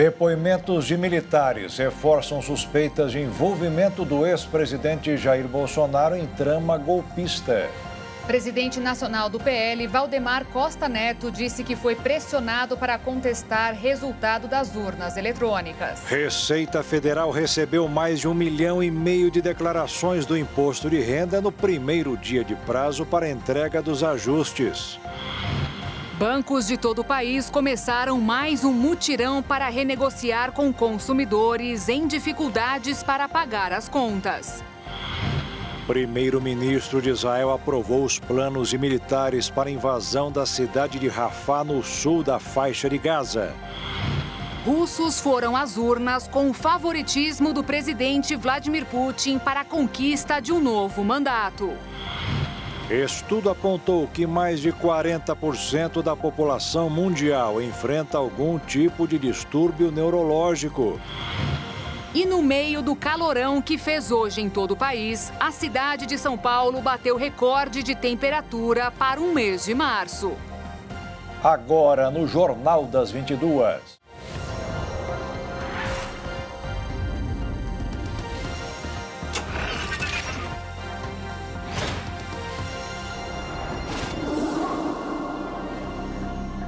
Depoimentos de militares reforçam suspeitas de envolvimento do ex-presidente Jair Bolsonaro em trama golpista. Presidente nacional do PL, Valdemar Costa Neto, disse que foi pressionado para contestar resultado das urnas eletrônicas. Receita Federal recebeu mais de um milhão e meio de declarações do imposto de renda no primeiro dia de prazo para entrega dos ajustes. Bancos de todo o país começaram mais um mutirão para renegociar com consumidores em dificuldades para pagar as contas. Primeiro-ministro de Israel aprovou os planos de militares para a invasão da cidade de Rafah, no sul da faixa de Gaza. Russos foram às urnas com o favoritismo do presidente Vladimir Putin para a conquista de um novo mandato. Estudo apontou que mais de 40% da população mundial enfrenta algum tipo de distúrbio neurológico. E no meio do calorão que fez hoje em todo o país, a cidade de São Paulo bateu recorde de temperatura para o mês de março. Agora no Jornal das 22.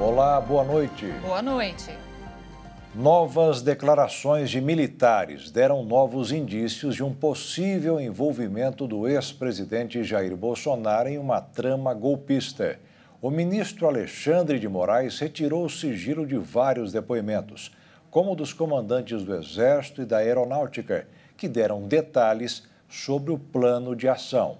Olá, boa noite. Boa noite. Novas declarações de militares deram novos indícios de um possível envolvimento do ex-presidente Jair Bolsonaro em uma trama golpista. O ministro Alexandre de Moraes retirou o sigilo de vários depoimentos, como dos comandantes do Exército e da Aeronáutica, que deram detalhes sobre o plano de ação.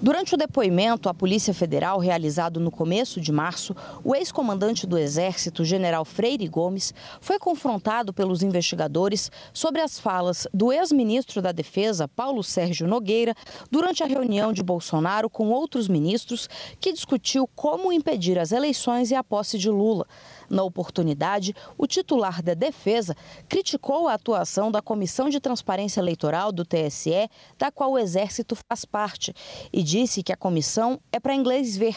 Durante o depoimento à Polícia Federal realizado no começo de março, o ex-comandante do Exército, general Freire Gomes, foi confrontado pelos investigadores sobre as falas do ex-ministro da Defesa, Paulo Sérgio Nogueira, durante a reunião de Bolsonaro com outros ministros, que discutiu como impedir as eleições e a posse de Lula. Na oportunidade, o titular da defesa criticou a atuação da Comissão de Transparência Eleitoral do TSE, da qual o Exército faz parte, e disse que a comissão é para inglês ver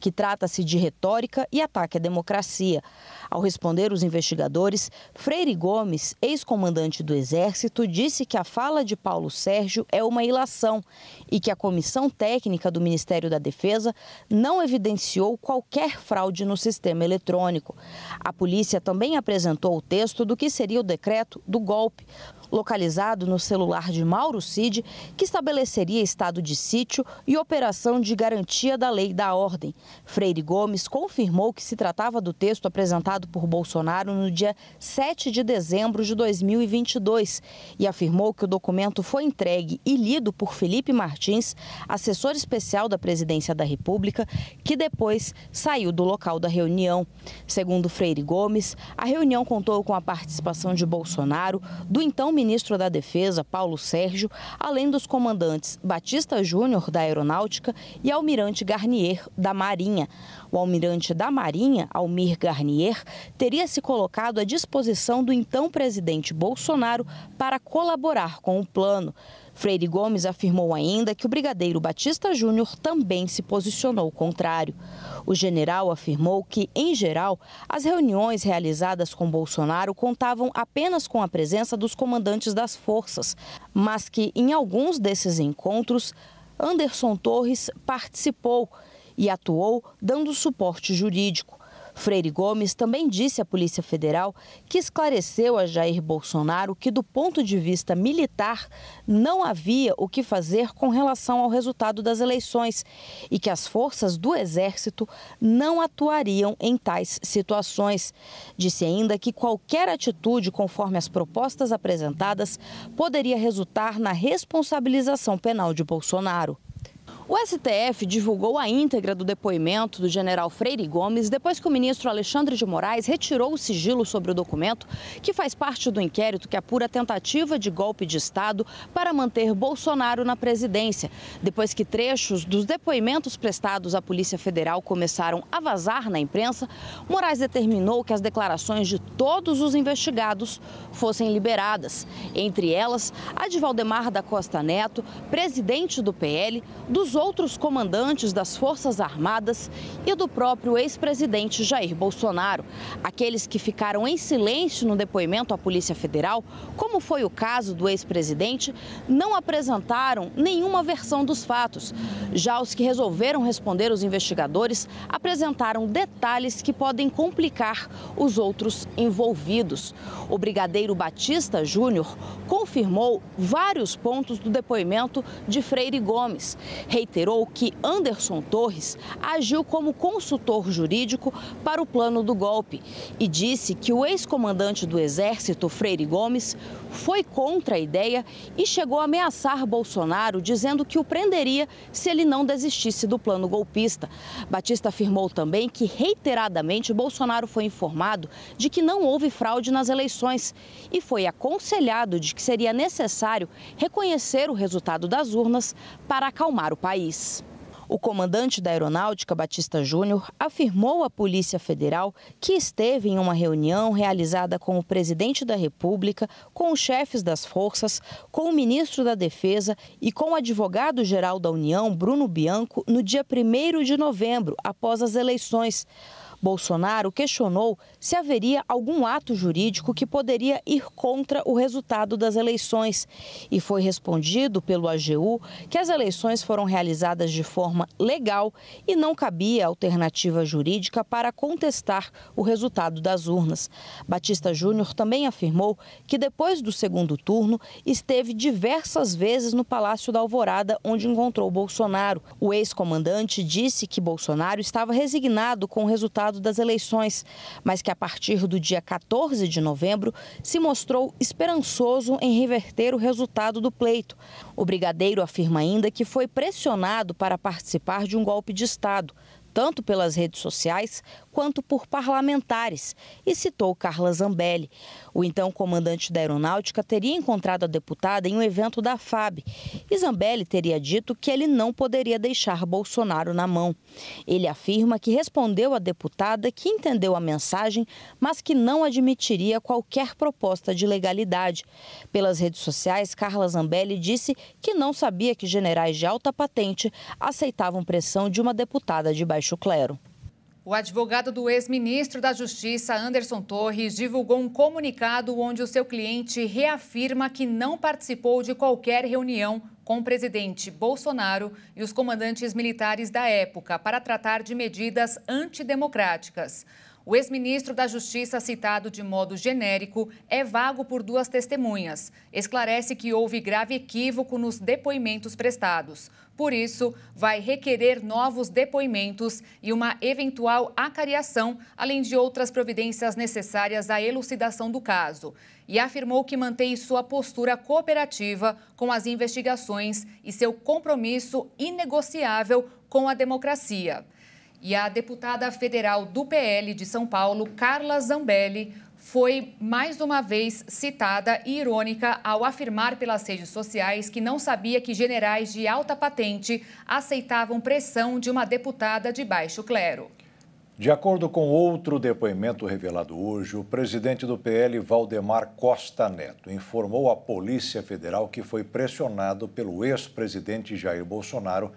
que trata-se de retórica e ataque à democracia. Ao responder os investigadores, Freire Gomes, ex-comandante do Exército, disse que a fala de Paulo Sérgio é uma ilação e que a comissão técnica do Ministério da Defesa não evidenciou qualquer fraude no sistema eletrônico. A polícia também apresentou o texto do que seria o decreto do golpe localizado no celular de Mauro Cid, que estabeleceria estado de sítio e operação de garantia da lei da ordem. Freire Gomes confirmou que se tratava do texto apresentado por Bolsonaro no dia 7 de dezembro de 2022 e afirmou que o documento foi entregue e lido por Felipe Martins, assessor especial da Presidência da República, que depois saiu do local da reunião. Segundo Freire Gomes, a reunião contou com a participação de Bolsonaro, do então ministro da Defesa, Paulo Sérgio, além dos comandantes Batista Júnior, da Aeronáutica, e Almirante Garnier, da Marinha. O almirante da Marinha, Almir Garnier, teria se colocado à disposição do então presidente Bolsonaro para colaborar com o plano. Freire Gomes afirmou ainda que o brigadeiro Batista Júnior também se posicionou contrário. O general afirmou que, em geral, as reuniões realizadas com Bolsonaro contavam apenas com a presença dos comandantes das forças, mas que, em alguns desses encontros, Anderson Torres participou e atuou dando suporte jurídico. Freire Gomes também disse à Polícia Federal que esclareceu a Jair Bolsonaro que, do ponto de vista militar, não havia o que fazer com relação ao resultado das eleições e que as forças do Exército não atuariam em tais situações. Disse ainda que qualquer atitude conforme as propostas apresentadas poderia resultar na responsabilização penal de Bolsonaro. O STF divulgou a íntegra do depoimento do general Freire Gomes depois que o ministro Alexandre de Moraes retirou o sigilo sobre o documento, que faz parte do inquérito que apura a tentativa de golpe de Estado para manter Bolsonaro na presidência, depois que trechos dos depoimentos prestados à Polícia Federal começaram a vazar na imprensa, Moraes determinou que as declarações de todos os investigados fossem liberadas, entre elas a de Valdemar da Costa Neto, presidente do PL, dos outros comandantes das Forças Armadas e do próprio ex-presidente Jair Bolsonaro. Aqueles que ficaram em silêncio no depoimento à Polícia Federal, como foi o caso do ex-presidente, não apresentaram nenhuma versão dos fatos. Já os que resolveram responder os investigadores apresentaram detalhes que podem complicar os outros envolvidos. O brigadeiro Batista Júnior confirmou vários pontos do depoimento de Freire Gomes reiterou que Anderson Torres agiu como consultor jurídico para o plano do golpe e disse que o ex-comandante do Exército, Freire Gomes, foi contra a ideia e chegou a ameaçar Bolsonaro, dizendo que o prenderia se ele não desistisse do plano golpista. Batista afirmou também que reiteradamente Bolsonaro foi informado de que não houve fraude nas eleições e foi aconselhado de que seria necessário reconhecer o resultado das urnas para acalmar o país. O comandante da Aeronáutica, Batista Júnior, afirmou à Polícia Federal que esteve em uma reunião realizada com o presidente da República, com os chefes das forças, com o ministro da Defesa e com o advogado-geral da União, Bruno Bianco, no dia 1 de novembro, após as eleições. Bolsonaro questionou se haveria algum ato jurídico que poderia ir contra o resultado das eleições. E foi respondido pelo AGU que as eleições foram realizadas de forma legal e não cabia alternativa jurídica para contestar o resultado das urnas. Batista Júnior também afirmou que depois do segundo turno esteve diversas vezes no Palácio da Alvorada, onde encontrou Bolsonaro. O ex-comandante disse que Bolsonaro estava resignado com o resultado resultado das eleições, mas que a partir do dia 14 de novembro se mostrou esperançoso em reverter o resultado do pleito. O brigadeiro afirma ainda que foi pressionado para participar de um golpe de Estado, tanto pelas redes sociais quanto por parlamentares e citou Carla Zambelli. O então comandante da aeronáutica teria encontrado a deputada em um evento da FAB e Zambelli teria dito que ele não poderia deixar Bolsonaro na mão. Ele afirma que respondeu à deputada que entendeu a mensagem, mas que não admitiria qualquer proposta de legalidade. Pelas redes sociais, Carla Zambelli disse que não sabia que generais de alta patente aceitavam pressão de uma deputada de baixo clero. O advogado do ex-ministro da Justiça, Anderson Torres, divulgou um comunicado onde o seu cliente reafirma que não participou de qualquer reunião com o presidente Bolsonaro e os comandantes militares da época para tratar de medidas antidemocráticas. O ex-ministro da Justiça, citado de modo genérico, é vago por duas testemunhas. Esclarece que houve grave equívoco nos depoimentos prestados. Por isso, vai requerer novos depoimentos e uma eventual acariação, além de outras providências necessárias à elucidação do caso. E afirmou que mantém sua postura cooperativa com as investigações e seu compromisso inegociável com a democracia. E a deputada federal do PL de São Paulo, Carla Zambelli, foi mais uma vez citada e irônica ao afirmar pelas redes sociais que não sabia que generais de alta patente aceitavam pressão de uma deputada de baixo clero. De acordo com outro depoimento revelado hoje, o presidente do PL, Valdemar Costa Neto, informou à Polícia Federal que foi pressionado pelo ex-presidente Jair Bolsonaro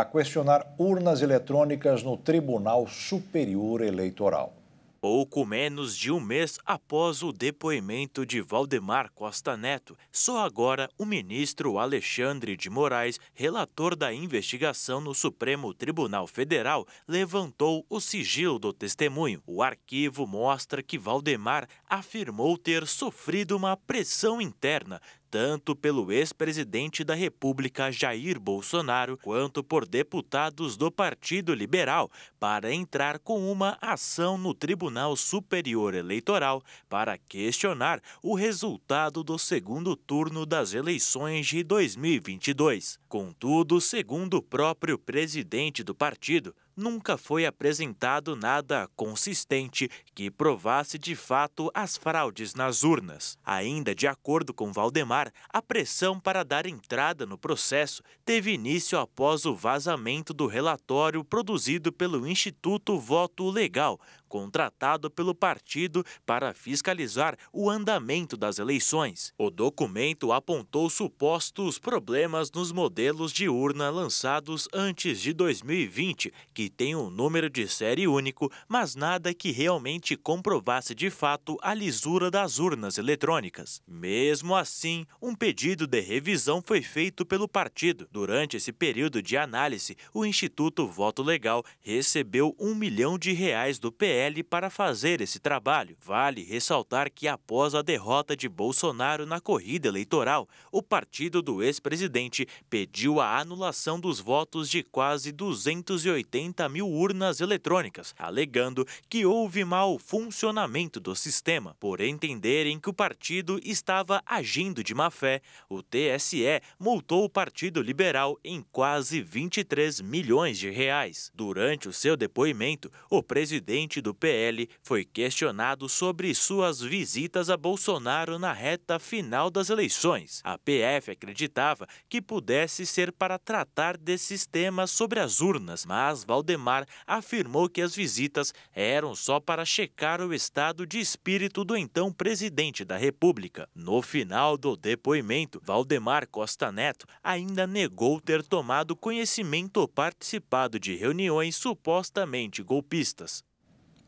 a questionar urnas eletrônicas no Tribunal Superior Eleitoral. Pouco menos de um mês após o depoimento de Valdemar Costa Neto, só agora o ministro Alexandre de Moraes, relator da investigação no Supremo Tribunal Federal, levantou o sigilo do testemunho. O arquivo mostra que Valdemar afirmou ter sofrido uma pressão interna tanto pelo ex-presidente da República Jair Bolsonaro quanto por deputados do Partido Liberal para entrar com uma ação no Tribunal Superior Eleitoral para questionar o resultado do segundo turno das eleições de 2022. Contudo, segundo o próprio presidente do partido, nunca foi apresentado nada consistente que provasse de fato as fraudes nas urnas. Ainda de acordo com Valdemar, a pressão para dar entrada no processo teve início após o vazamento do relatório produzido pelo Instituto Voto Legal, contratado pelo partido para fiscalizar o andamento das eleições. O documento apontou supostos problemas nos modelos de urna lançados antes de 2020, que tem um número de série único, mas nada que realmente comprovasse de fato a lisura das urnas eletrônicas. Mesmo assim, um pedido de revisão foi feito pelo partido. Durante esse período de análise, o Instituto Voto Legal recebeu um milhão de reais do PL PL para fazer esse trabalho. Vale ressaltar que após a derrota de Bolsonaro na corrida eleitoral, o partido do ex-presidente pediu a anulação dos votos de quase 280 mil urnas eletrônicas, alegando que houve mau funcionamento do sistema. Por entenderem que o partido estava agindo de má fé, o TSE multou o Partido Liberal em quase 23 milhões de reais. Durante o seu depoimento, o presidente do do PL foi questionado sobre suas visitas a Bolsonaro na reta final das eleições. A PF acreditava que pudesse ser para tratar desses temas sobre as urnas, mas Valdemar afirmou que as visitas eram só para checar o estado de espírito do então presidente da República. No final do depoimento, Valdemar Costa Neto ainda negou ter tomado conhecimento ou participado de reuniões supostamente golpistas.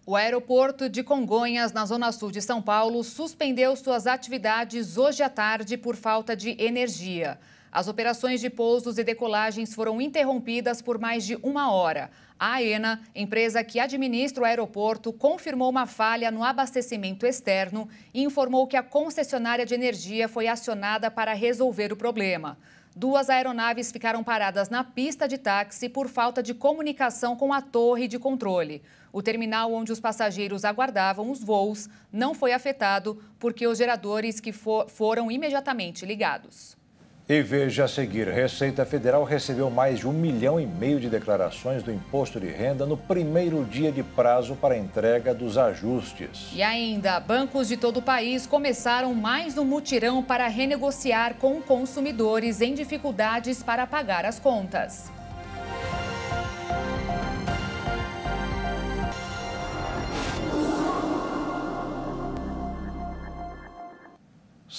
O aeroporto de Congonhas, na zona sul de São Paulo, suspendeu suas atividades hoje à tarde por falta de energia. As operações de pousos e decolagens foram interrompidas por mais de uma hora. A AENA, empresa que administra o aeroporto, confirmou uma falha no abastecimento externo e informou que a concessionária de energia foi acionada para resolver o problema. Duas aeronaves ficaram paradas na pista de táxi por falta de comunicação com a torre de controle. O terminal onde os passageiros aguardavam os voos não foi afetado porque os geradores que for, foram imediatamente ligados. E veja a seguir, Receita Federal recebeu mais de um milhão e meio de declarações do imposto de renda no primeiro dia de prazo para entrega dos ajustes. E ainda, bancos de todo o país começaram mais um mutirão para renegociar com consumidores em dificuldades para pagar as contas.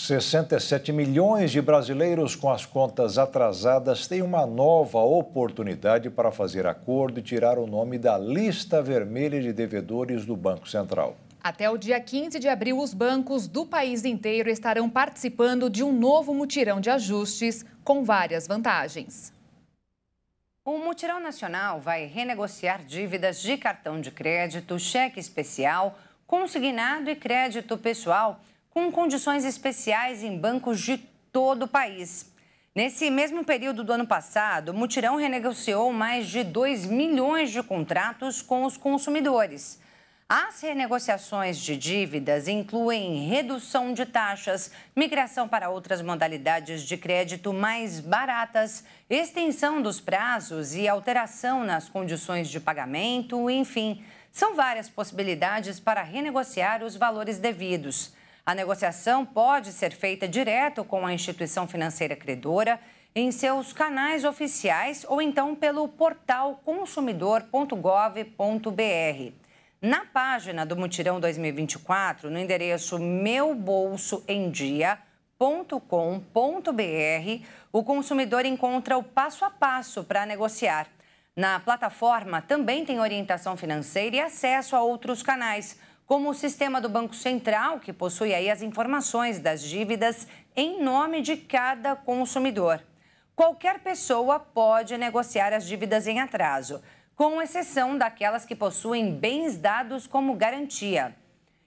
67 milhões de brasileiros com as contas atrasadas têm uma nova oportunidade para fazer acordo e tirar o nome da lista vermelha de devedores do Banco Central. Até o dia 15 de abril, os bancos do país inteiro estarão participando de um novo mutirão de ajustes com várias vantagens. O Mutirão Nacional vai renegociar dívidas de cartão de crédito, cheque especial, consignado e crédito pessoal com condições especiais em bancos de todo o país. Nesse mesmo período do ano passado, o Mutirão renegociou mais de 2 milhões de contratos com os consumidores. As renegociações de dívidas incluem redução de taxas, migração para outras modalidades de crédito mais baratas, extensão dos prazos e alteração nas condições de pagamento, enfim. São várias possibilidades para renegociar os valores devidos. A negociação pode ser feita direto com a instituição financeira credora, em seus canais oficiais ou então pelo portal consumidor.gov.br. Na página do Mutirão 2024, no endereço meubolsoemdia.com.br, o consumidor encontra o passo a passo para negociar. Na plataforma também tem orientação financeira e acesso a outros canais como o sistema do Banco Central, que possui aí as informações das dívidas em nome de cada consumidor. Qualquer pessoa pode negociar as dívidas em atraso, com exceção daquelas que possuem bens dados como garantia.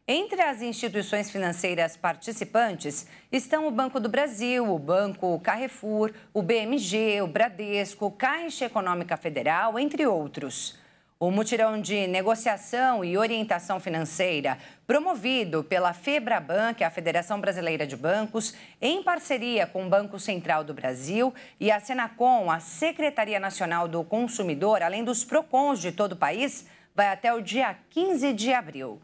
Entre as instituições financeiras participantes estão o Banco do Brasil, o Banco Carrefour, o BMG, o Bradesco, Caixa Econômica Federal, entre outros. O mutirão de negociação e orientação financeira, promovido pela FEBRABAN, que é a Federação Brasileira de Bancos, em parceria com o Banco Central do Brasil e a Senacom, a Secretaria Nacional do Consumidor, além dos PROCONs de todo o país, vai até o dia 15 de abril.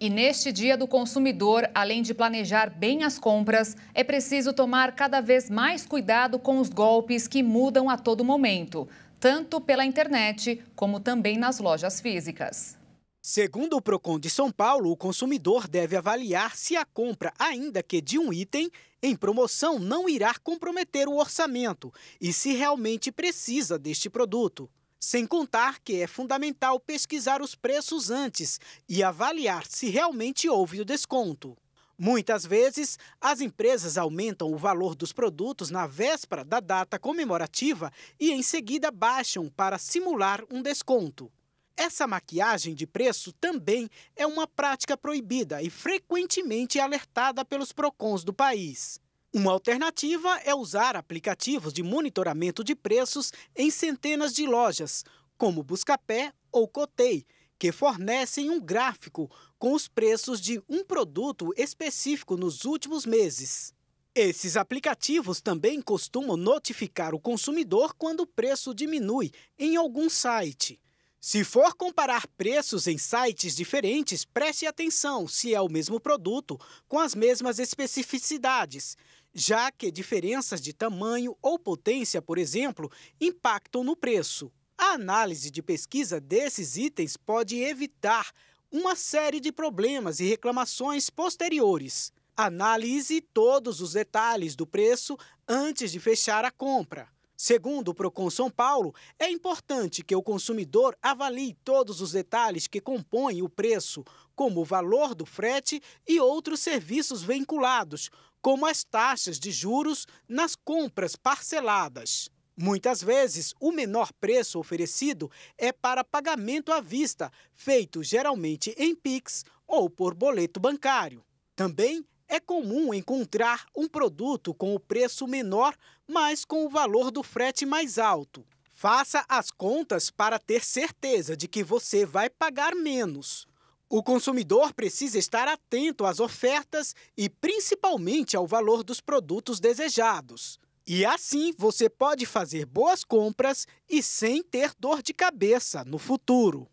E neste Dia do Consumidor, além de planejar bem as compras, é preciso tomar cada vez mais cuidado com os golpes que mudam a todo momento tanto pela internet como também nas lojas físicas. Segundo o Procon de São Paulo, o consumidor deve avaliar se a compra, ainda que de um item, em promoção não irá comprometer o orçamento e se realmente precisa deste produto. Sem contar que é fundamental pesquisar os preços antes e avaliar se realmente houve o desconto. Muitas vezes, as empresas aumentam o valor dos produtos na véspera da data comemorativa e em seguida baixam para simular um desconto. Essa maquiagem de preço também é uma prática proibida e frequentemente alertada pelos PROCONs do país. Uma alternativa é usar aplicativos de monitoramento de preços em centenas de lojas, como Buscapé ou Cotei, que fornecem um gráfico com os preços de um produto específico nos últimos meses. Esses aplicativos também costumam notificar o consumidor quando o preço diminui em algum site. Se for comparar preços em sites diferentes, preste atenção se é o mesmo produto com as mesmas especificidades, já que diferenças de tamanho ou potência, por exemplo, impactam no preço. A análise de pesquisa desses itens pode evitar uma série de problemas e reclamações posteriores. Analise todos os detalhes do preço antes de fechar a compra. Segundo o Procon São Paulo, é importante que o consumidor avalie todos os detalhes que compõem o preço, como o valor do frete e outros serviços vinculados, como as taxas de juros nas compras parceladas. Muitas vezes, o menor preço oferecido é para pagamento à vista, feito geralmente em Pix ou por boleto bancário. Também é comum encontrar um produto com o preço menor, mas com o valor do frete mais alto. Faça as contas para ter certeza de que você vai pagar menos. O consumidor precisa estar atento às ofertas e principalmente ao valor dos produtos desejados. E assim você pode fazer boas compras e sem ter dor de cabeça no futuro.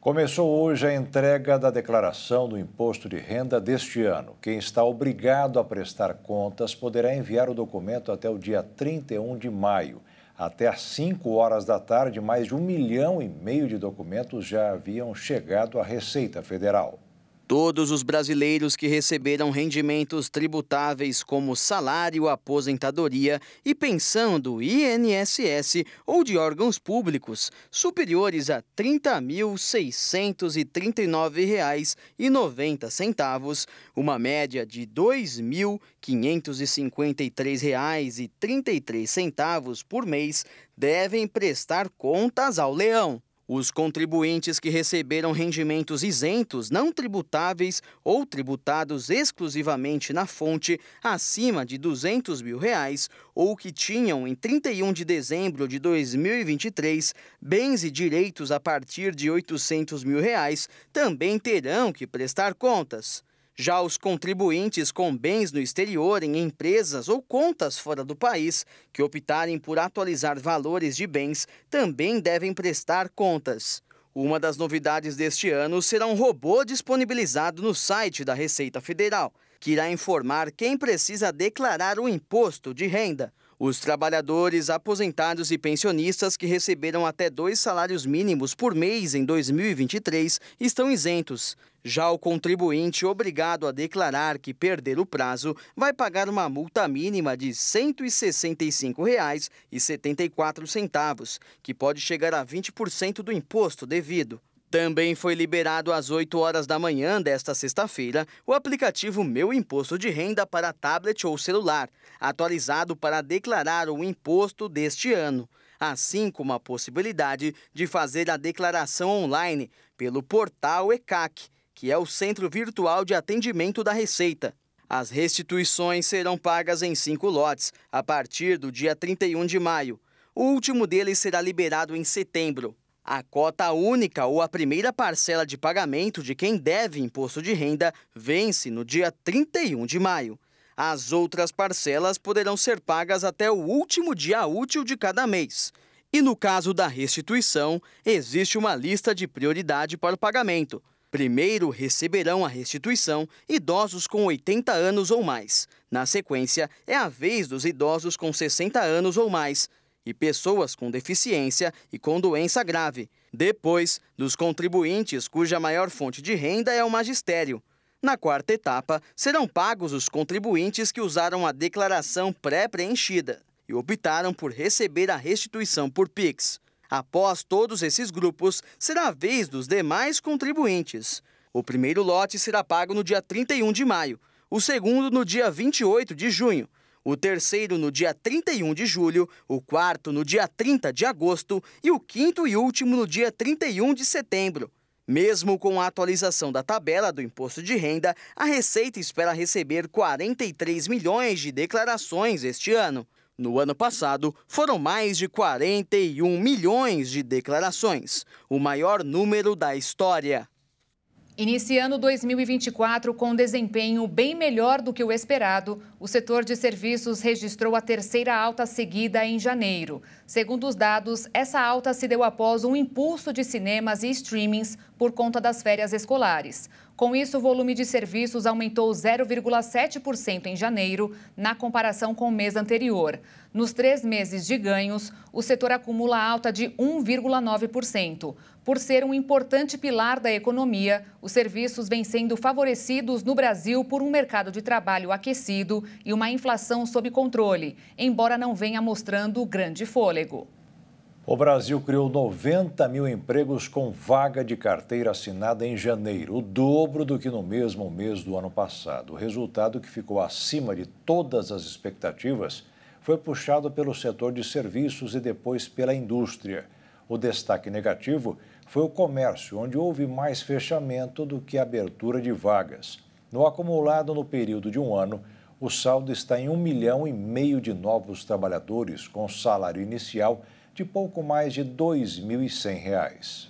Começou hoje a entrega da declaração do imposto de renda deste ano. Quem está obrigado a prestar contas poderá enviar o documento até o dia 31 de maio. Até às 5 horas da tarde, mais de um milhão e meio de documentos já haviam chegado à Receita Federal. Todos os brasileiros que receberam rendimentos tributáveis como salário, aposentadoria e pensão do INSS ou de órgãos públicos superiores a R$ 30.639,90, uma média de R$ 2.553,33 por mês, devem prestar contas ao leão. Os contribuintes que receberam rendimentos isentos, não tributáveis ou tributados exclusivamente na fonte acima de R$ 200 mil reais, ou que tinham em 31 de dezembro de 2023 bens e direitos a partir de R$ 800 mil reais, também terão que prestar contas. Já os contribuintes com bens no exterior em empresas ou contas fora do país que optarem por atualizar valores de bens também devem prestar contas. Uma das novidades deste ano será um robô disponibilizado no site da Receita Federal, que irá informar quem precisa declarar o imposto de renda. Os trabalhadores, aposentados e pensionistas que receberam até dois salários mínimos por mês em 2023 estão isentos. Já o contribuinte obrigado a declarar que perder o prazo vai pagar uma multa mínima de R$ 165,74, que pode chegar a 20% do imposto devido. Também foi liberado às 8 horas da manhã desta sexta-feira o aplicativo Meu Imposto de Renda para tablet ou celular, atualizado para declarar o imposto deste ano, assim como a possibilidade de fazer a declaração online pelo portal ECAC que é o Centro Virtual de Atendimento da Receita. As restituições serão pagas em cinco lotes, a partir do dia 31 de maio. O último deles será liberado em setembro. A cota única ou a primeira parcela de pagamento de quem deve imposto de renda vence no dia 31 de maio. As outras parcelas poderão ser pagas até o último dia útil de cada mês. E no caso da restituição, existe uma lista de prioridade para o pagamento. Primeiro receberão a restituição idosos com 80 anos ou mais. Na sequência, é a vez dos idosos com 60 anos ou mais e pessoas com deficiência e com doença grave. Depois, dos contribuintes cuja maior fonte de renda é o magistério. Na quarta etapa, serão pagos os contribuintes que usaram a declaração pré-preenchida e optaram por receber a restituição por PIX. Após todos esses grupos, será a vez dos demais contribuintes. O primeiro lote será pago no dia 31 de maio, o segundo no dia 28 de junho, o terceiro no dia 31 de julho, o quarto no dia 30 de agosto e o quinto e último no dia 31 de setembro. Mesmo com a atualização da tabela do imposto de renda, a Receita espera receber 43 milhões de declarações este ano. No ano passado, foram mais de 41 milhões de declarações, o maior número da história. Iniciando 2024 com um desempenho bem melhor do que o esperado, o setor de serviços registrou a terceira alta seguida em janeiro. Segundo os dados, essa alta se deu após um impulso de cinemas e streamings por conta das férias escolares. Com isso, o volume de serviços aumentou 0,7% em janeiro, na comparação com o mês anterior. Nos três meses de ganhos, o setor acumula alta de 1,9%. Por ser um importante pilar da economia, os serviços vêm sendo favorecidos no Brasil por um mercado de trabalho aquecido e uma inflação sob controle, embora não venha mostrando grande folha. O Brasil criou 90 mil empregos com vaga de carteira assinada em janeiro, o dobro do que no mesmo mês do ano passado. O resultado, que ficou acima de todas as expectativas, foi puxado pelo setor de serviços e depois pela indústria. O destaque negativo foi o comércio, onde houve mais fechamento do que abertura de vagas. No acumulado no período de um ano, o saldo está em um milhão e meio de novos trabalhadores com salário inicial de pouco mais de R$ 2.100.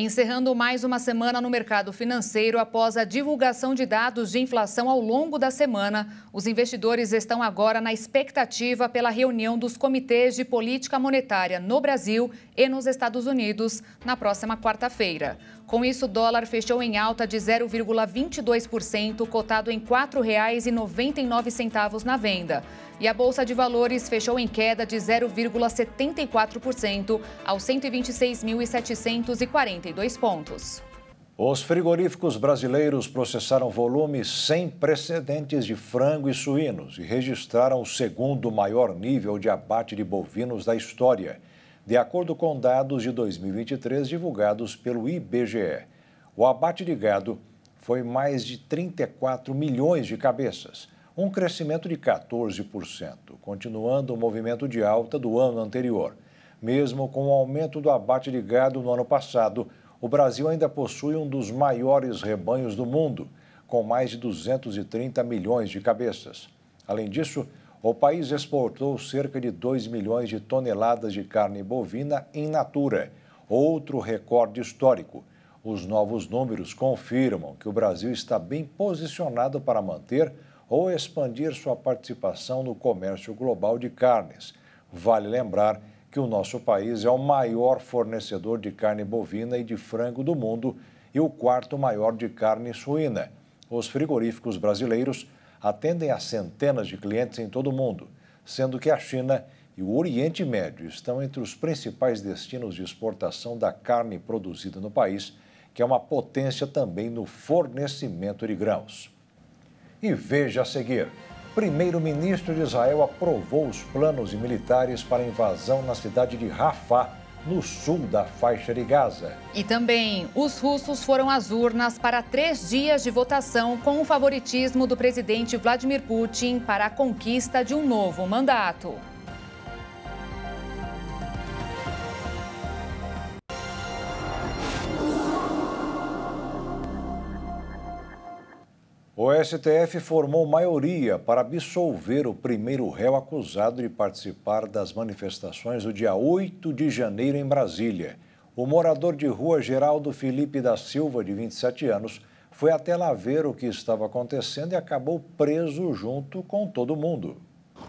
Encerrando mais uma semana no mercado financeiro, após a divulgação de dados de inflação ao longo da semana, os investidores estão agora na expectativa pela reunião dos comitês de política monetária no Brasil e nos Estados Unidos na próxima quarta-feira. Com isso, o dólar fechou em alta de 0,22%, cotado em R$ 4,99 na venda. E a Bolsa de Valores fechou em queda de 0,74% aos 126.742 pontos. Os frigoríficos brasileiros processaram volumes sem precedentes de frango e suínos e registraram o segundo maior nível de abate de bovinos da história, de acordo com dados de 2023 divulgados pelo IBGE. O abate de gado foi mais de 34 milhões de cabeças um crescimento de 14%, continuando o movimento de alta do ano anterior. Mesmo com o aumento do abate de gado no ano passado, o Brasil ainda possui um dos maiores rebanhos do mundo, com mais de 230 milhões de cabeças. Além disso, o país exportou cerca de 2 milhões de toneladas de carne bovina in natura, outro recorde histórico. Os novos números confirmam que o Brasil está bem posicionado para manter ou expandir sua participação no comércio global de carnes. Vale lembrar que o nosso país é o maior fornecedor de carne bovina e de frango do mundo e o quarto maior de carne suína. Os frigoríficos brasileiros atendem a centenas de clientes em todo o mundo, sendo que a China e o Oriente Médio estão entre os principais destinos de exportação da carne produzida no país, que é uma potência também no fornecimento de grãos. E veja a seguir. Primeiro-ministro de Israel aprovou os planos militares para invasão na cidade de Rafah, no sul da faixa de Gaza. E também, os russos foram às urnas para três dias de votação com o favoritismo do presidente Vladimir Putin para a conquista de um novo mandato. STF formou maioria para absolver o primeiro réu acusado de participar das manifestações do dia 8 de janeiro em Brasília. O morador de rua Geraldo Felipe da Silva, de 27 anos, foi até lá ver o que estava acontecendo e acabou preso junto com todo mundo.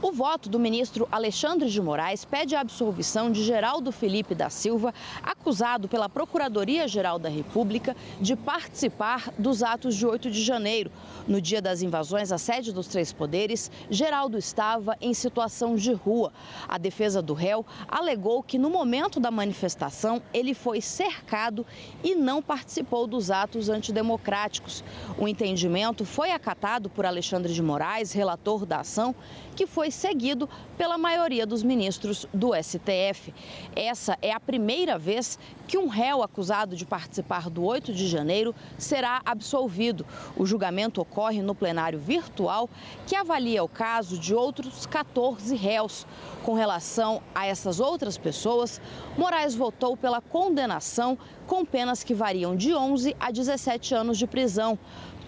O voto do ministro Alexandre de Moraes pede a absolvição de Geraldo Felipe da Silva, acusado pela Procuradoria-Geral da República de participar dos atos de 8 de janeiro. No dia das invasões à sede dos três poderes, Geraldo estava em situação de rua. A defesa do réu alegou que no momento da manifestação ele foi cercado e não participou dos atos antidemocráticos. O entendimento foi acatado por Alexandre de Moraes, relator da ação, que foi seguido pela maioria dos ministros do STF. Essa é a primeira vez que um réu acusado de participar do 8 de janeiro será absolvido. O julgamento ocorre no plenário virtual, que avalia o caso de outros 14 réus. Com relação a essas outras pessoas, Moraes votou pela condenação com penas que variam de 11 a 17 anos de prisão.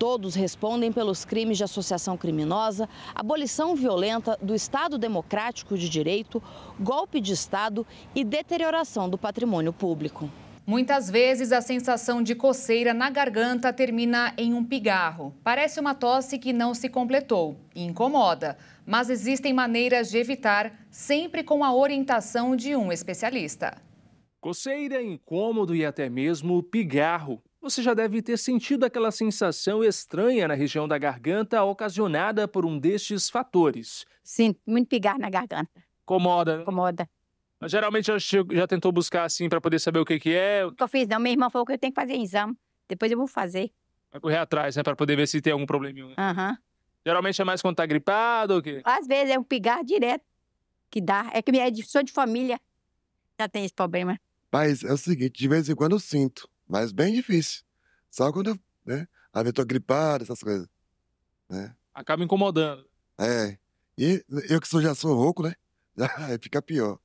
Todos respondem pelos crimes de associação criminosa, abolição violenta do Estado Democrático de Direito, golpe de Estado e deterioração do patrimônio público. Muitas vezes a sensação de coceira na garganta termina em um pigarro. Parece uma tosse que não se completou e incomoda, mas existem maneiras de evitar, sempre com a orientação de um especialista. Coceira, incômodo e até mesmo pigarro você já deve ter sentido aquela sensação estranha na região da garganta ocasionada por um destes fatores. Sim, muito pigar na garganta. Comoda. Né? Comoda. Mas geralmente já, já tentou buscar assim para poder saber o que, que é. eu fiz não, minha irmã falou que eu tenho que fazer exame. Depois eu vou fazer. Vai correr atrás, né, para poder ver se tem algum probleminha. Né? Aham. Né? Uhum. Geralmente é mais quando tá gripado ou o quê? Às vezes é um pigar direto que dá. É que minha de, sou de família já tem esse problema. Mas é o seguinte, de vez em quando eu sinto. Mas bem difícil. Só quando eu, né? Às tô gripado, essas coisas. Né? Acaba incomodando. É. E eu que sou, já sou rouco, né? Fica pior.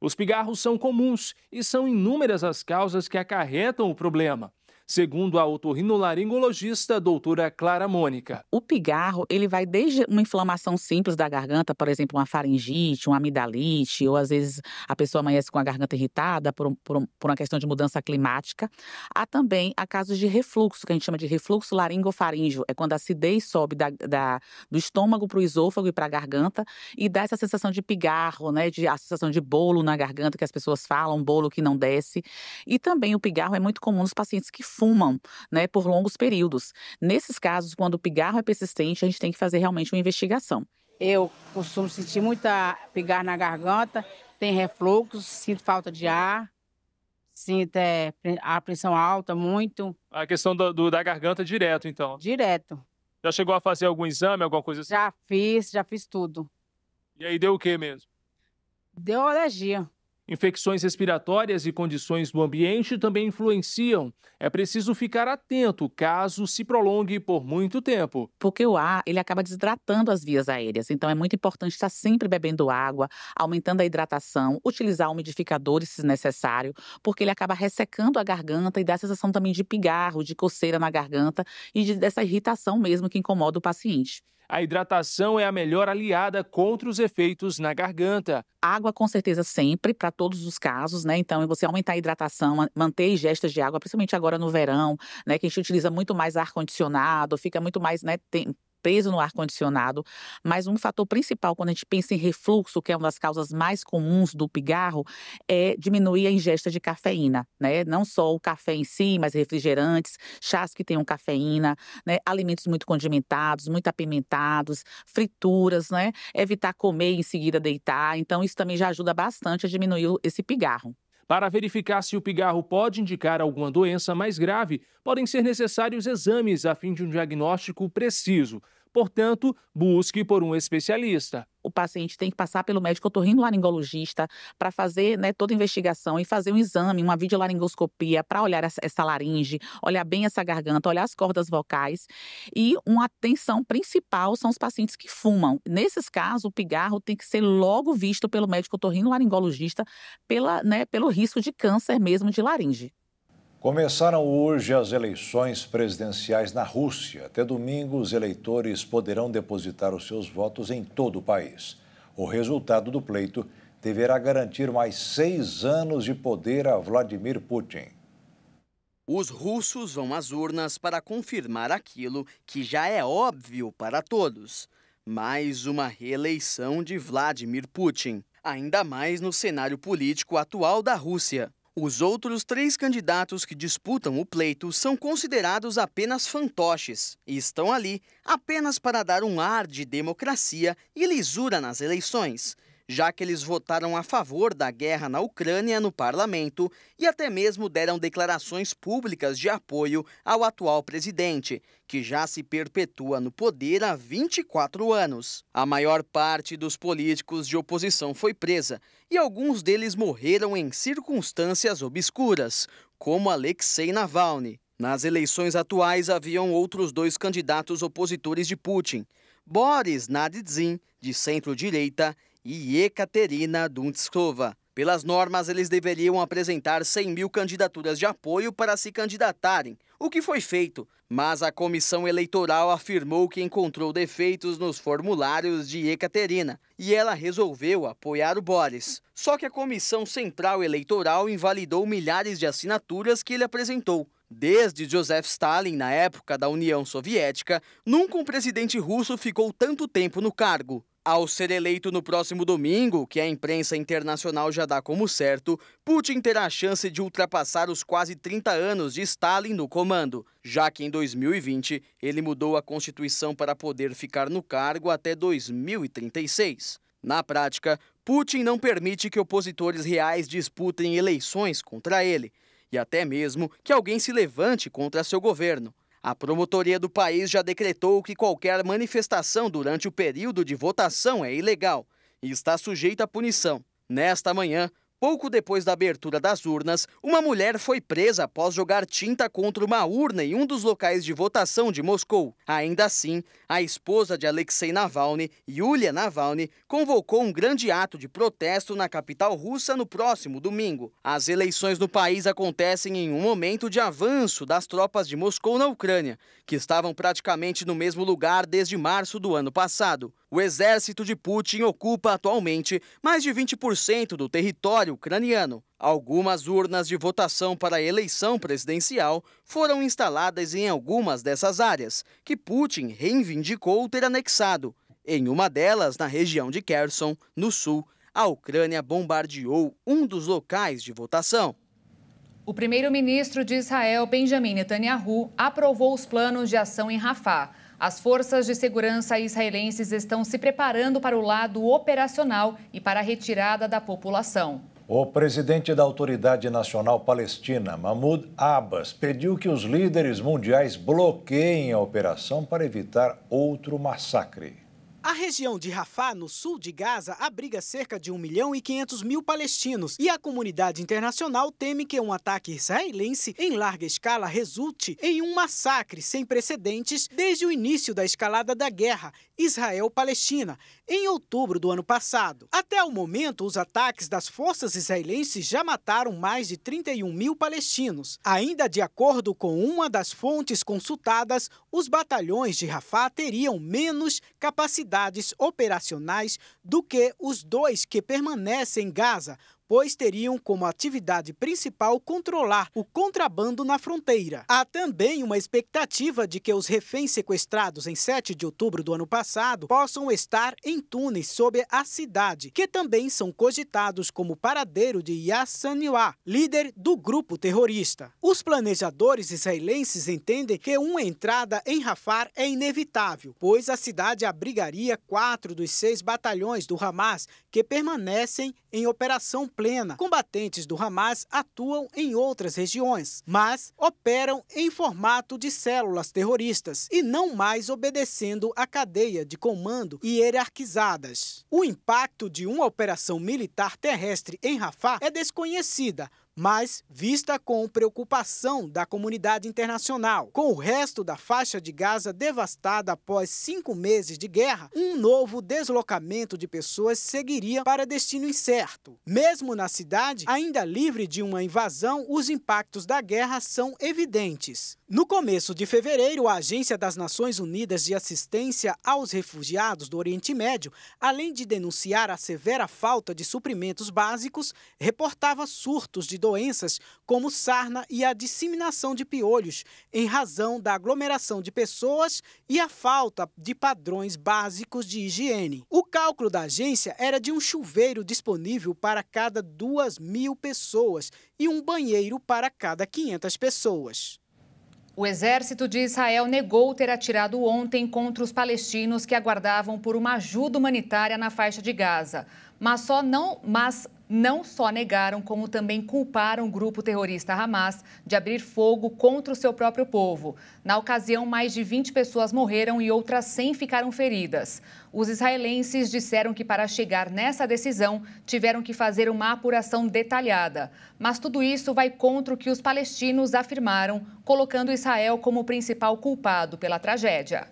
Os pigarros são comuns e são inúmeras as causas que acarretam o problema segundo a otorrinolaringologista doutora Clara Mônica. O pigarro, ele vai desde uma inflamação simples da garganta, por exemplo, uma faringite, uma amidalite, ou às vezes a pessoa amanhece com a garganta irritada por, por, por uma questão de mudança climática, há também a casos de refluxo, que a gente chama de refluxo laringofaríngeo, é quando a acidez sobe da, da, do estômago para o esôfago e para a garganta e dá essa sensação de pigarro, né, de a sensação de bolo na garganta que as pessoas falam, bolo que não desce. E também o pigarro é muito comum nos pacientes que fumam, né, por longos períodos. Nesses casos, quando o pigarro é persistente, a gente tem que fazer realmente uma investigação. Eu costumo sentir muita pigarro na garganta, tem refluxo, sinto falta de ar, sinto é, a pressão alta muito. A questão do, do, da garganta direto, então? Direto. Já chegou a fazer algum exame, alguma coisa assim? Já fiz, já fiz tudo. E aí deu o que mesmo? Deu alergia. Infecções respiratórias e condições do ambiente também influenciam. É preciso ficar atento caso se prolongue por muito tempo. Porque o ar, ele acaba desidratando as vias aéreas, então é muito importante estar sempre bebendo água, aumentando a hidratação, utilizar umidificadores se necessário, porque ele acaba ressecando a garganta e dá a sensação também de pigarro, de coceira na garganta e de, dessa irritação mesmo que incomoda o paciente a hidratação é a melhor aliada contra os efeitos na garganta. Água, com certeza, sempre, para todos os casos, né? Então, você aumentar a hidratação, manter gestas de água, principalmente agora no verão, né? Que a gente utiliza muito mais ar-condicionado, fica muito mais, né? Tem, preso no ar-condicionado. Mas um fator principal, quando a gente pensa em refluxo, que é uma das causas mais comuns do pigarro, é diminuir a ingesta de cafeína, né? Não só o café em si, mas refrigerantes, chás que tenham cafeína, né? alimentos muito condimentados, muito apimentados, frituras, né? Evitar comer e em seguida deitar. Então, isso também já ajuda bastante a diminuir esse pigarro. Para verificar se o pigarro pode indicar alguma doença mais grave, podem ser necessários exames a fim de um diagnóstico preciso. Portanto, busque por um especialista o paciente tem que passar pelo médico otorrinolaringologista para fazer né, toda a investigação e fazer um exame, uma videolaringoscopia para olhar essa laringe, olhar bem essa garganta, olhar as cordas vocais. E uma atenção principal são os pacientes que fumam. Nesses casos, o pigarro tem que ser logo visto pelo médico otorrinolaringologista pela, né, pelo risco de câncer mesmo de laringe. Começaram hoje as eleições presidenciais na Rússia. Até domingo, os eleitores poderão depositar os seus votos em todo o país. O resultado do pleito deverá garantir mais seis anos de poder a Vladimir Putin. Os russos vão às urnas para confirmar aquilo que já é óbvio para todos: mais uma reeleição de Vladimir Putin, ainda mais no cenário político atual da Rússia. Os outros três candidatos que disputam o pleito são considerados apenas fantoches e estão ali apenas para dar um ar de democracia e lisura nas eleições já que eles votaram a favor da guerra na Ucrânia no parlamento e até mesmo deram declarações públicas de apoio ao atual presidente, que já se perpetua no poder há 24 anos. A maior parte dos políticos de oposição foi presa e alguns deles morreram em circunstâncias obscuras, como Alexei Navalny. Nas eleições atuais haviam outros dois candidatos opositores de Putin, Boris Nadidzin, de centro-direita, e Ekaterina Dundskova. Pelas normas, eles deveriam apresentar 100 mil candidaturas de apoio para se candidatarem, o que foi feito, mas a comissão eleitoral afirmou que encontrou defeitos nos formulários de Ekaterina e ela resolveu apoiar o Boris. Só que a comissão central eleitoral invalidou milhares de assinaturas que ele apresentou. Desde Joseph Stalin, na época da União Soviética, nunca um presidente russo ficou tanto tempo no cargo. Ao ser eleito no próximo domingo, que a imprensa internacional já dá como certo, Putin terá a chance de ultrapassar os quase 30 anos de Stalin no comando, já que em 2020 ele mudou a Constituição para poder ficar no cargo até 2036. Na prática, Putin não permite que opositores reais disputem eleições contra ele, e até mesmo que alguém se levante contra seu governo. A promotoria do país já decretou que qualquer manifestação durante o período de votação é ilegal e está sujeita à punição. Nesta manhã, Pouco depois da abertura das urnas, uma mulher foi presa após jogar tinta contra uma urna em um dos locais de votação de Moscou. Ainda assim, a esposa de Alexei Navalny, Yulia Navalny, convocou um grande ato de protesto na capital russa no próximo domingo. As eleições no país acontecem em um momento de avanço das tropas de Moscou na Ucrânia, que estavam praticamente no mesmo lugar desde março do ano passado. O exército de Putin ocupa atualmente mais de 20% do território ucraniano. Algumas urnas de votação para a eleição presidencial foram instaladas em algumas dessas áreas, que Putin reivindicou ter anexado. Em uma delas, na região de Kherson, no sul, a Ucrânia bombardeou um dos locais de votação. O primeiro-ministro de Israel, Benjamin Netanyahu, aprovou os planos de ação em Rafah. As forças de segurança israelenses estão se preparando para o lado operacional e para a retirada da população. O presidente da Autoridade Nacional Palestina, Mahmoud Abbas, pediu que os líderes mundiais bloqueiem a operação para evitar outro massacre. A região de Rafah, no sul de Gaza, abriga cerca de 1 milhão e 500 mil palestinos e a comunidade internacional teme que um ataque israelense em larga escala resulte em um massacre sem precedentes desde o início da escalada da guerra Israel-Palestina, em outubro do ano passado. Até o momento, os ataques das forças israelenses já mataram mais de 31 mil palestinos. Ainda de acordo com uma das fontes consultadas, os batalhões de Rafah teriam menos capacidades operacionais do que os dois que permanecem em Gaza, pois teriam como atividade principal controlar o contrabando na fronteira. Há também uma expectativa de que os reféns sequestrados em 7 de outubro do ano passado possam estar em túneis sob a cidade, que também são cogitados como paradeiro de Yassaniwa, líder do grupo terrorista. Os planejadores israelenses entendem que uma entrada em Rafah é inevitável, pois a cidade abrigaria quatro dos seis batalhões do Hamas que permanecem em operação plena. Combatentes do Hamas atuam em outras regiões, mas operam em formato de células terroristas e não mais obedecendo a cadeia de comando e hierarquizadas. O impacto de uma operação militar terrestre em Rafah é desconhecida, mas vista com preocupação da comunidade internacional. Com o resto da faixa de Gaza devastada após cinco meses de guerra, um novo deslocamento de pessoas seguiria para destino incerto. Mesmo na cidade, ainda livre de uma invasão, os impactos da guerra são evidentes. No começo de fevereiro, a Agência das Nações Unidas de Assistência aos Refugiados do Oriente Médio, além de denunciar a severa falta de suprimentos básicos, reportava surtos de doenças como sarna e a disseminação de piolhos, em razão da aglomeração de pessoas e a falta de padrões básicos de higiene. O cálculo da agência era de um chuveiro disponível para cada 2 mil pessoas e um banheiro para cada 500 pessoas. O exército de Israel negou ter atirado ontem contra os palestinos que aguardavam por uma ajuda humanitária na faixa de Gaza, mas só não, mas não só negaram, como também culparam o grupo terrorista Hamas de abrir fogo contra o seu próprio povo. Na ocasião, mais de 20 pessoas morreram e outras 100 ficaram feridas. Os israelenses disseram que para chegar nessa decisão tiveram que fazer uma apuração detalhada. Mas tudo isso vai contra o que os palestinos afirmaram, colocando Israel como o principal culpado pela tragédia.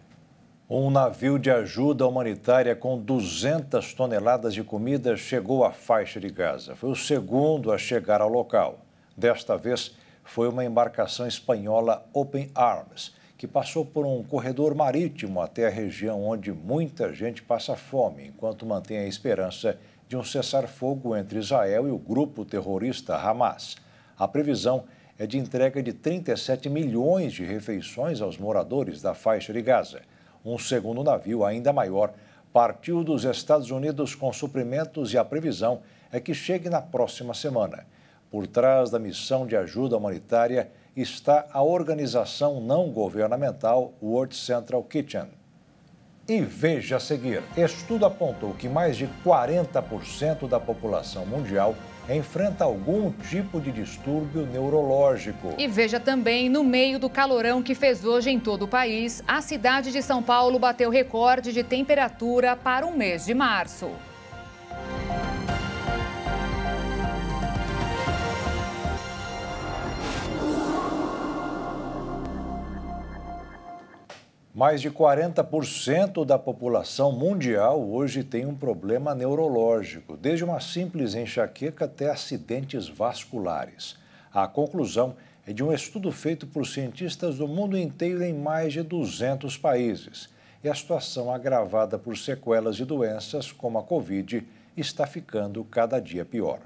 Um navio de ajuda humanitária com 200 toneladas de comida chegou à faixa de Gaza. Foi o segundo a chegar ao local. Desta vez, foi uma embarcação espanhola Open Arms, que passou por um corredor marítimo até a região onde muita gente passa fome, enquanto mantém a esperança de um cessar-fogo entre Israel e o grupo terrorista Hamas. A previsão é de entrega de 37 milhões de refeições aos moradores da faixa de Gaza. Um segundo navio, ainda maior, partiu dos Estados Unidos com suprimentos e a previsão é que chegue na próxima semana. Por trás da missão de ajuda humanitária está a organização não governamental World Central Kitchen. E veja a seguir: estudo apontou que mais de 40% da população mundial enfrenta algum tipo de distúrbio neurológico. E veja também: no meio do calorão que fez hoje em todo o país, a cidade de São Paulo bateu recorde de temperatura para o mês de março. Mais de 40% da população mundial hoje tem um problema neurológico, desde uma simples enxaqueca até acidentes vasculares. A conclusão é de um estudo feito por cientistas do mundo inteiro em mais de 200 países. E a situação agravada por sequelas e doenças como a Covid está ficando cada dia pior.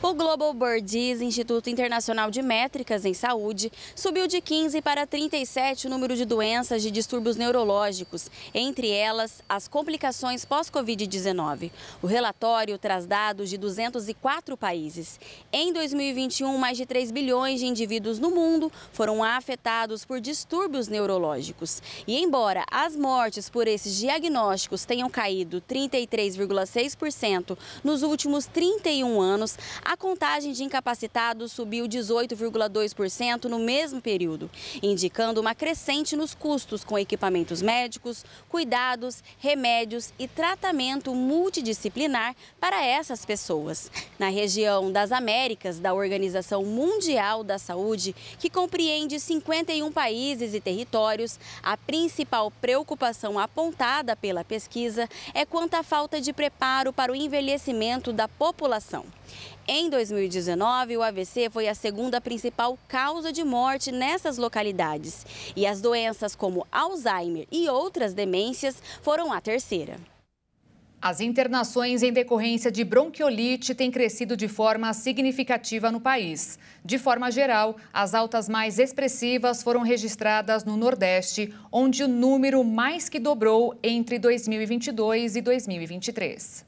O Global Birdies, Instituto Internacional de Métricas em Saúde, subiu de 15 para 37 o número de doenças de distúrbios neurológicos, entre elas as complicações pós-Covid-19. O relatório traz dados de 204 países. Em 2021, mais de 3 bilhões de indivíduos no mundo foram afetados por distúrbios neurológicos. E embora as mortes por esses diagnósticos tenham caído 33,6% nos últimos 31 anos, a contagem de incapacitados subiu 18,2% no mesmo período, indicando uma crescente nos custos com equipamentos médicos, cuidados, remédios e tratamento multidisciplinar para essas pessoas. Na região das Américas, da Organização Mundial da Saúde, que compreende 51 países e territórios, a principal preocupação apontada pela pesquisa é quanto à falta de preparo para o envelhecimento da população. Em 2019, o AVC foi a segunda principal causa de morte nessas localidades. E as doenças como Alzheimer e outras demências foram a terceira. As internações em decorrência de bronquiolite têm crescido de forma significativa no país. De forma geral, as altas mais expressivas foram registradas no Nordeste, onde o número mais que dobrou entre 2022 e 2023.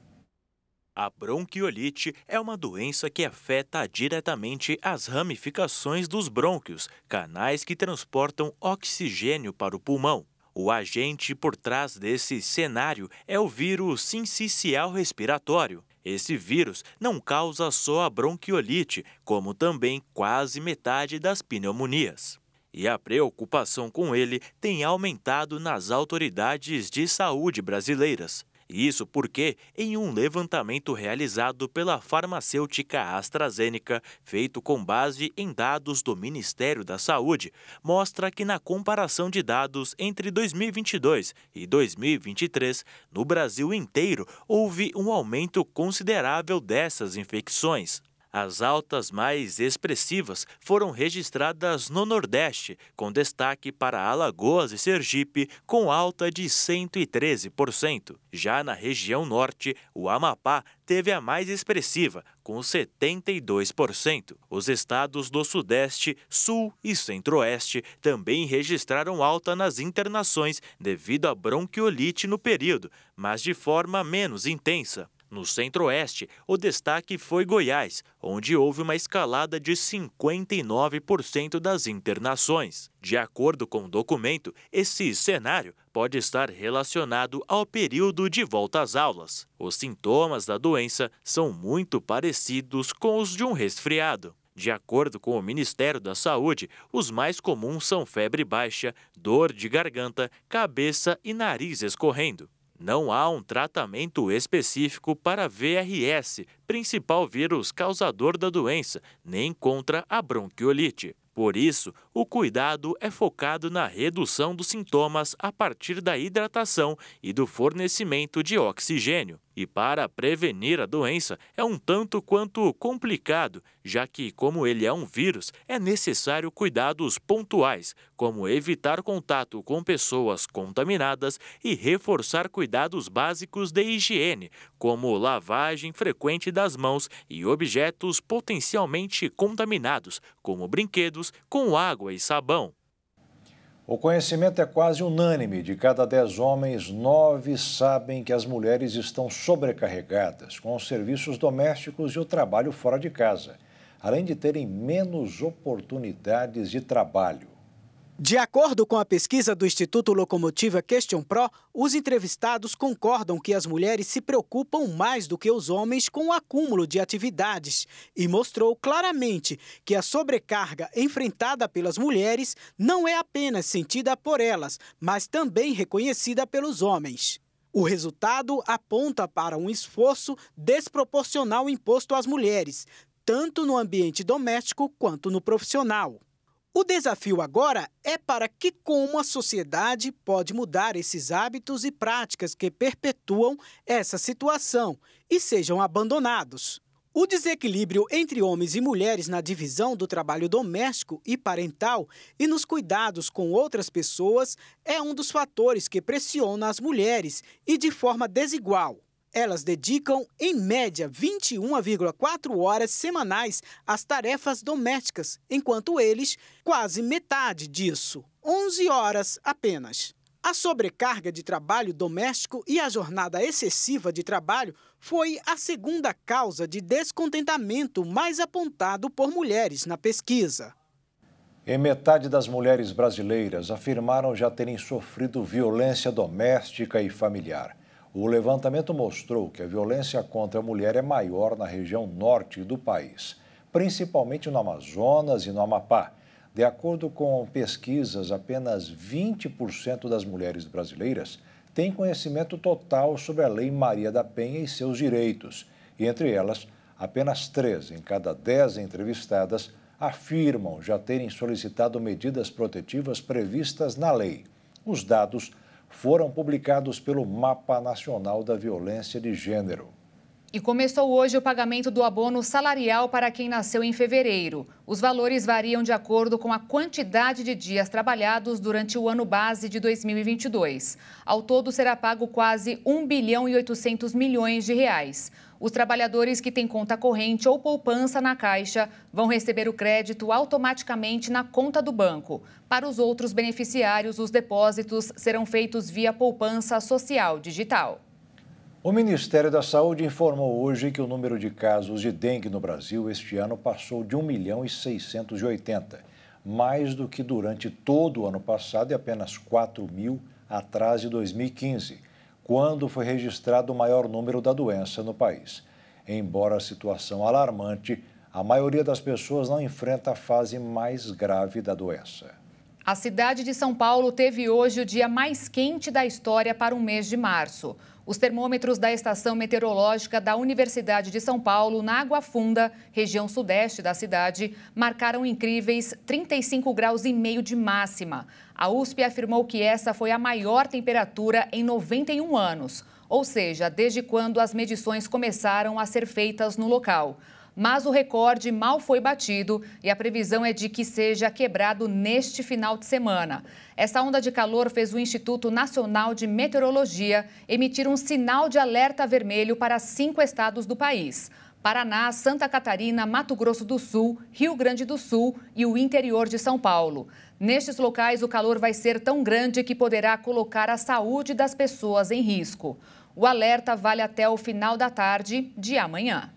A bronquiolite é uma doença que afeta diretamente as ramificações dos brônquios, canais que transportam oxigênio para o pulmão. O agente por trás desse cenário é o vírus sincicial respiratório. Esse vírus não causa só a bronquiolite, como também quase metade das pneumonias. E a preocupação com ele tem aumentado nas autoridades de saúde brasileiras. Isso porque, em um levantamento realizado pela farmacêutica AstraZeneca, feito com base em dados do Ministério da Saúde, mostra que na comparação de dados entre 2022 e 2023, no Brasil inteiro houve um aumento considerável dessas infecções. As altas mais expressivas foram registradas no Nordeste, com destaque para Alagoas e Sergipe, com alta de 113%. Já na região Norte, o Amapá teve a mais expressiva, com 72%. Os estados do Sudeste, Sul e Centro-Oeste também registraram alta nas internações devido à bronquiolite no período, mas de forma menos intensa. No centro-oeste, o destaque foi Goiás, onde houve uma escalada de 59% das internações. De acordo com o documento, esse cenário pode estar relacionado ao período de volta às aulas. Os sintomas da doença são muito parecidos com os de um resfriado. De acordo com o Ministério da Saúde, os mais comuns são febre baixa, dor de garganta, cabeça e nariz escorrendo não há um tratamento específico para VRS, principal vírus causador da doença, nem contra a bronquiolite. Por isso, o cuidado é focado na redução dos sintomas a partir da hidratação e do fornecimento de oxigênio. E para prevenir a doença é um tanto quanto complicado, já que, como ele é um vírus, é necessário cuidados pontuais, como evitar contato com pessoas contaminadas e reforçar cuidados básicos de higiene, como lavagem frequente das mãos e objetos potencialmente contaminados, como brinquedos com água água e sabão. O conhecimento é quase unânime: de cada dez homens, nove sabem que as mulheres estão sobrecarregadas com os serviços domésticos e o trabalho fora de casa, além de terem menos oportunidades de trabalho. De acordo com a pesquisa do Instituto Locomotiva Question Pro, os entrevistados concordam que as mulheres se preocupam mais do que os homens com o acúmulo de atividades e mostrou claramente que a sobrecarga enfrentada pelas mulheres não é apenas sentida por elas, mas também reconhecida pelos homens. O resultado aponta para um esforço desproporcional imposto às mulheres, tanto no ambiente doméstico quanto no profissional. O desafio agora é para que como a sociedade pode mudar esses hábitos e práticas que perpetuam essa situação e sejam abandonados. O desequilíbrio entre homens e mulheres na divisão do trabalho doméstico e parental e nos cuidados com outras pessoas é um dos fatores que pressiona as mulheres e de forma desigual. Elas dedicam, em média, 21,4 horas semanais às tarefas domésticas, enquanto eles, quase metade disso, 11 horas apenas. A sobrecarga de trabalho doméstico e a jornada excessiva de trabalho foi a segunda causa de descontentamento mais apontado por mulheres na pesquisa. Em metade das mulheres brasileiras afirmaram já terem sofrido violência doméstica e familiar. O levantamento mostrou que a violência contra a mulher é maior na região norte do país, principalmente no Amazonas e no Amapá. De acordo com pesquisas, apenas 20% das mulheres brasileiras têm conhecimento total sobre a Lei Maria da Penha e seus direitos. E entre elas, apenas 3 em cada 10 entrevistadas afirmam já terem solicitado medidas protetivas previstas na lei. Os dados foram publicados pelo Mapa Nacional da Violência de Gênero. E começou hoje o pagamento do abono salarial para quem nasceu em fevereiro. Os valores variam de acordo com a quantidade de dias trabalhados durante o ano base de 2022. Ao todo será pago quase 1 bilhão e 800 milhões de reais. Os trabalhadores que têm conta corrente ou poupança na Caixa vão receber o crédito automaticamente na conta do banco. Para os outros beneficiários, os depósitos serão feitos via poupança social digital. O Ministério da Saúde informou hoje que o número de casos de dengue no Brasil este ano passou de 1 milhão e 680, mais do que durante todo o ano passado e apenas 4 mil atrás de 2015, quando foi registrado o maior número da doença no país. Embora a situação alarmante, a maioria das pessoas não enfrenta a fase mais grave da doença. A cidade de São Paulo teve hoje o dia mais quente da história para o mês de março. Os termômetros da Estação Meteorológica da Universidade de São Paulo, na Água Funda, região sudeste da cidade, marcaram incríveis 35 graus e meio de máxima. A USP afirmou que essa foi a maior temperatura em 91 anos, ou seja, desde quando as medições começaram a ser feitas no local mas o recorde mal foi batido e a previsão é de que seja quebrado neste final de semana. Essa onda de calor fez o Instituto Nacional de Meteorologia emitir um sinal de alerta vermelho para cinco estados do país. Paraná, Santa Catarina, Mato Grosso do Sul, Rio Grande do Sul e o interior de São Paulo. Nestes locais, o calor vai ser tão grande que poderá colocar a saúde das pessoas em risco. O alerta vale até o final da tarde de amanhã.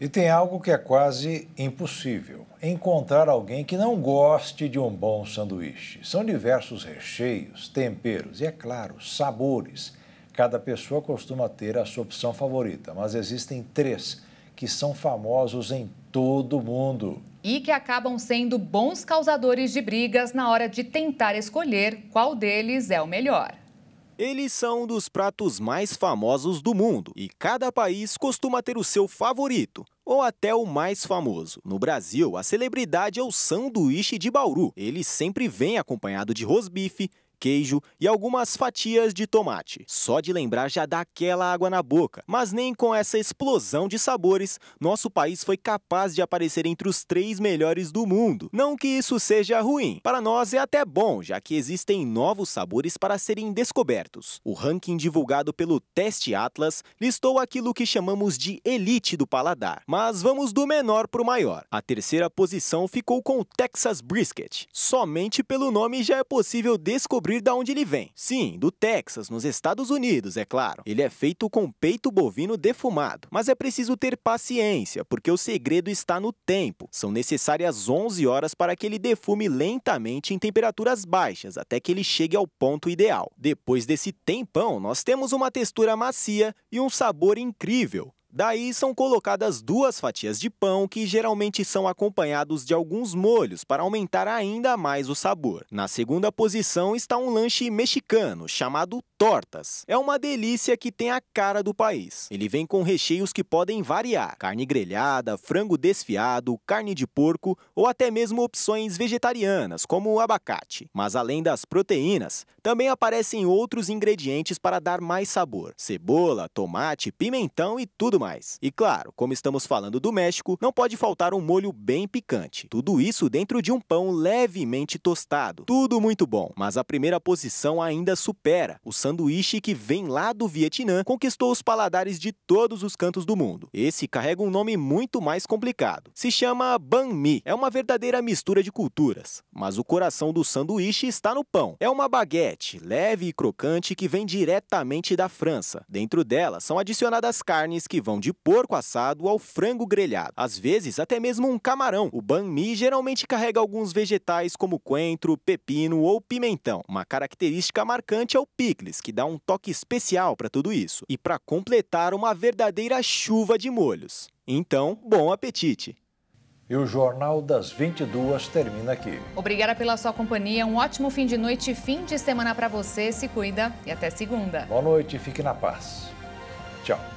E tem algo que é quase impossível: encontrar alguém que não goste de um bom sanduíche. São diversos recheios, temperos e, é claro, sabores. Cada pessoa costuma ter a sua opção favorita, mas existem três que são famosos em todo o mundo. E que acabam sendo bons causadores de brigas na hora de tentar escolher qual deles é o melhor. Eles são um dos pratos mais famosos do mundo e cada país costuma ter o seu favorito ou até o mais famoso. No Brasil, a celebridade é o sanduíche de Bauru. Ele sempre vem acompanhado de rosbife, queijo e algumas fatias de tomate. Só de lembrar já dá aquela água na boca. Mas nem com essa explosão de sabores, nosso país foi capaz de aparecer entre os três melhores do mundo. Não que isso seja ruim, para nós é até bom, já que existem novos sabores para serem descobertos. O ranking divulgado pelo Teste Atlas listou aquilo que chamamos de elite do paladar. Mas vamos do menor para o maior. A terceira posição ficou com o Texas Brisket. Somente pelo nome já é possível descobrir descobrir de onde ele vem. Sim, do Texas, nos Estados Unidos, é claro. Ele é feito com peito bovino defumado, mas é preciso ter paciência, porque o segredo está no tempo. São necessárias 11 horas para que ele defume lentamente em temperaturas baixas, até que ele chegue ao ponto ideal. Depois desse tempão, nós temos uma textura macia e um sabor incrível. Daí são colocadas duas fatias de pão que geralmente são acompanhados de alguns molhos para aumentar ainda mais o sabor. Na segunda posição está um lanche mexicano chamado tortas. É uma delícia que tem a cara do país. Ele vem com recheios que podem variar: carne grelhada, frango desfiado, carne de porco ou até mesmo opções vegetarianas, como o abacate. Mas além das proteínas, também aparecem outros ingredientes para dar mais sabor: cebola, tomate, pimentão e tudo mais mais. E claro, como estamos falando do México, não pode faltar um molho bem picante. Tudo isso dentro de um pão levemente tostado. Tudo muito bom, mas a primeira posição ainda supera. O sanduíche que vem lá do Vietnã conquistou os paladares de todos os cantos do mundo. Esse carrega um nome muito mais complicado. Se chama Banh Mi. É uma verdadeira mistura de culturas. Mas o coração do sanduíche está no pão. É uma baguete leve e crocante que vem diretamente da França. Dentro dela são adicionadas carnes que vão de porco assado ao frango grelhado, às vezes até mesmo um camarão. O banh mi geralmente carrega alguns vegetais como coentro, pepino ou pimentão. Uma característica marcante é o picles, que dá um toque especial para tudo isso. E para completar, uma verdadeira chuva de molhos. Então, bom apetite! E o Jornal das 22 termina aqui. Obrigada pela sua companhia. Um ótimo fim de noite e fim de semana para você. Se cuida e até segunda. Boa noite. Fique na paz. Tchau.